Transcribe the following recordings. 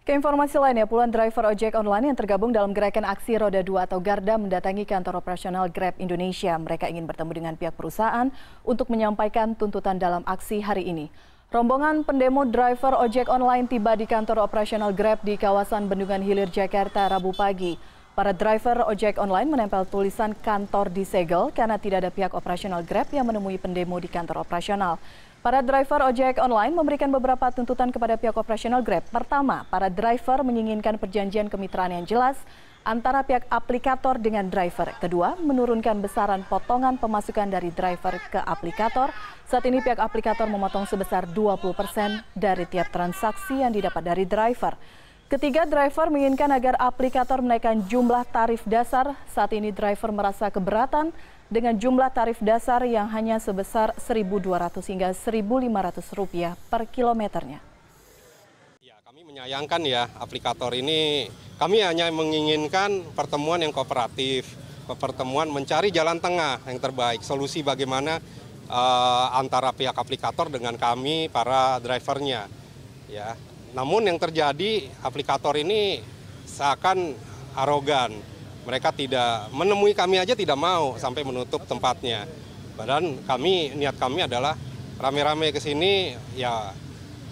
Ke informasi lainnya, puluhan driver ojek online yang tergabung dalam gerakan aksi roda 2 atau Garda mendatangi kantor operasional Grab Indonesia. Mereka ingin bertemu dengan pihak perusahaan untuk menyampaikan tuntutan dalam aksi hari ini. Rombongan pendemo driver ojek online tiba di kantor operasional Grab di kawasan Bendungan Hilir, Jakarta, Rabu pagi. Para driver ojek online menempel tulisan kantor disegel karena tidak ada pihak operasional Grab yang menemui pendemo di kantor operasional. Para driver ojek online memberikan beberapa tuntutan kepada pihak operasional Grab. Pertama, para driver menginginkan perjanjian kemitraan yang jelas antara pihak aplikator dengan driver. Kedua, menurunkan besaran potongan pemasukan dari driver ke aplikator. Saat ini pihak aplikator memotong sebesar 20% dari tiap transaksi yang didapat dari driver. Ketiga, driver menginginkan agar aplikator menaikkan jumlah tarif dasar. Saat ini driver merasa keberatan dengan jumlah tarif dasar yang hanya sebesar Rp1.200 hingga Rp1.500 per kilometernya. Ya, kami menyayangkan ya aplikator ini. Kami hanya menginginkan pertemuan yang kooperatif, pertemuan mencari jalan tengah yang terbaik, solusi bagaimana uh, antara pihak aplikator dengan kami para drivernya. Ya, namun yang terjadi aplikator ini seakan arogan. Mereka tidak menemui kami aja tidak mau sampai menutup tempatnya. Padahal kami niat kami adalah rame-rame ke sini ya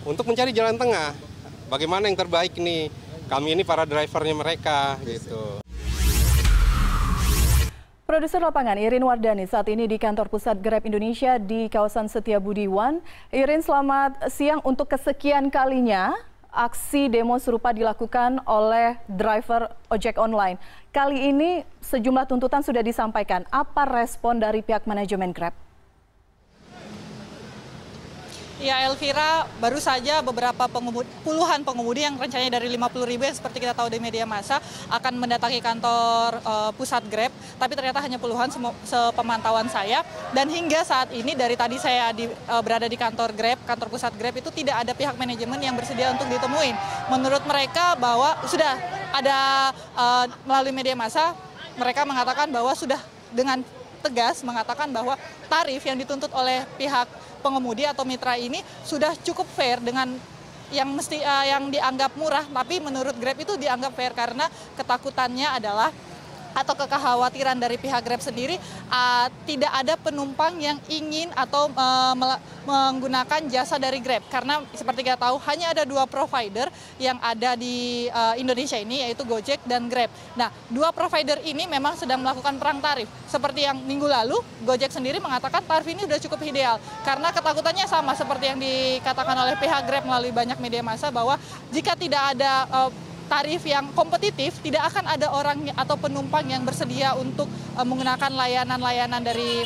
untuk mencari jalan tengah. Bagaimana yang terbaik nih? Kami ini para drivernya mereka gitu. Produser lapangan Irin Wardani saat ini di kantor pusat Grab Indonesia di kawasan Setiabudi One. Irin selamat siang untuk kesekian kalinya aksi demo serupa dilakukan oleh driver ojek online. Kali ini sejumlah tuntutan sudah disampaikan. Apa respon dari pihak manajemen Grab? Ya Elvira, baru saja beberapa pengemudi, puluhan pengemudi yang rencananya dari 50 ribu yang seperti kita tahu di media massa akan mendatangi kantor uh, pusat Grab, tapi ternyata hanya puluhan sepemantauan saya. Dan hingga saat ini dari tadi saya di, uh, berada di kantor Grab, kantor pusat Grab itu tidak ada pihak manajemen yang bersedia untuk ditemuin. Menurut mereka bahwa sudah ada uh, melalui media massa mereka mengatakan bahwa sudah dengan tegas mengatakan bahwa tarif yang dituntut oleh pihak pengemudi atau mitra ini sudah cukup fair dengan yang mesti uh, yang dianggap murah tapi menurut Grab itu dianggap fair karena ketakutannya adalah atau kekhawatiran dari pihak Grab sendiri uh, tidak ada penumpang yang ingin atau uh, menggunakan jasa dari Grab karena seperti kita tahu hanya ada dua provider yang ada di uh, Indonesia ini yaitu Gojek dan Grab. Nah, dua provider ini memang sedang melakukan perang tarif. Seperti yang minggu lalu Gojek sendiri mengatakan tarif ini sudah cukup ideal karena ketakutannya sama seperti yang dikatakan oleh pihak Grab melalui banyak media massa bahwa jika tidak ada uh, tarif yang kompetitif, tidak akan ada orang atau penumpang yang bersedia untuk eh, menggunakan layanan-layanan dari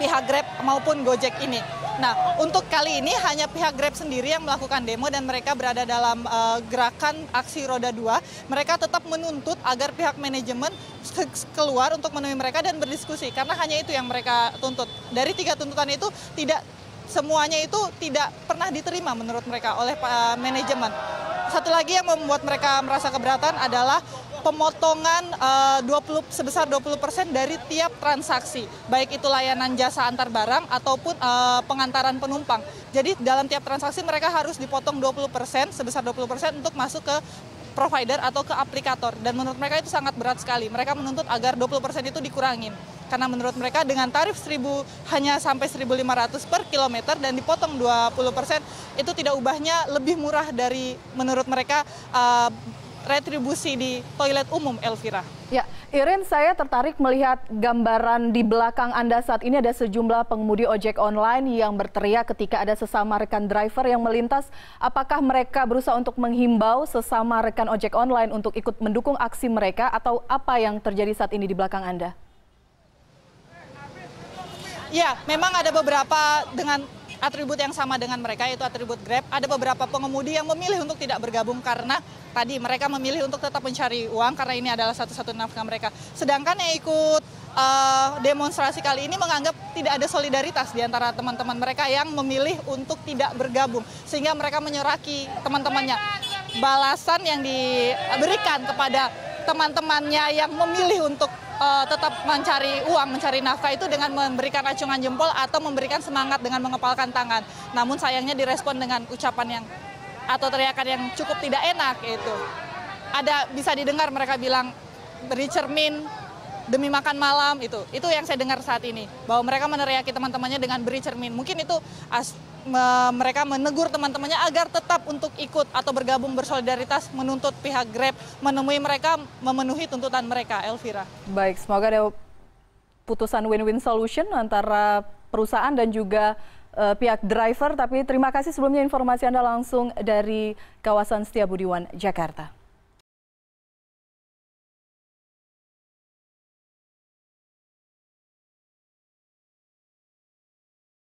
pihak Grab maupun Gojek ini. Nah, untuk kali ini hanya pihak Grab sendiri yang melakukan demo dan mereka berada dalam uh, gerakan aksi roda 2. Mereka tetap menuntut agar pihak manajemen keluar untuk menemui mereka dan berdiskusi karena hanya itu yang mereka tuntut. Dari tiga tuntutan itu tidak semuanya itu tidak pernah diterima menurut mereka oleh uh, manajemen. Satu lagi yang membuat mereka merasa keberatan adalah pemotongan eh, uh, 20 sebesar 20% dari tiap transaksi, baik itu layanan jasa antar barang ataupun uh, pengantaran penumpang. Jadi dalam tiap transaksi mereka harus dipotong 20% sebesar 20% untuk masuk ke provider atau ke aplikator dan menurut mereka itu sangat berat sekali. Mereka menuntut agar 20% itu dikurangin karena menurut mereka dengan tarif 1000 hanya sampai 1500 per kilometer dan dipotong 20% persen itu tidak ubahnya lebih murah dari menurut mereka uh, retribusi di toilet umum, Elvira. Ya, Irin, saya tertarik melihat gambaran di belakang Anda saat ini ada sejumlah pengemudi ojek online yang berteriak ketika ada sesama rekan driver yang melintas. Apakah mereka berusaha untuk menghimbau sesama rekan ojek online untuk ikut mendukung aksi mereka atau apa yang terjadi saat ini di belakang Anda? Ya, memang ada beberapa dengan atribut yang sama dengan mereka yaitu atribut Grab. Ada beberapa pengemudi yang memilih untuk tidak bergabung karena tadi mereka memilih untuk tetap mencari uang karena ini adalah satu-satunya nafkah mereka. Sedangkan yang ikut uh, demonstrasi kali ini menganggap tidak ada solidaritas di antara teman-teman mereka yang memilih untuk tidak bergabung sehingga mereka menyeraki teman-temannya. Balasan yang diberikan kepada teman-temannya yang memilih untuk uh, tetap mencari uang, mencari nafkah itu dengan memberikan acungan jempol atau memberikan semangat dengan mengepalkan tangan. Namun sayangnya direspon dengan ucapan yang atau teriakan yang cukup tidak enak itu. Ada bisa didengar mereka bilang beri cermin demi makan malam itu. Itu yang saya dengar saat ini bahwa mereka meneriaki teman-temannya dengan beri cermin. Mungkin itu as, me, mereka menegur teman-temannya agar tetap untuk ikut atau bergabung bersolidaritas menuntut pihak Grab menemui mereka memenuhi tuntutan mereka, Elvira. Baik, semoga ada putusan win-win solution antara perusahaan dan juga uh, pihak driver. Tapi terima kasih sebelumnya informasi Anda langsung dari kawasan Setiabudiwan Jakarta.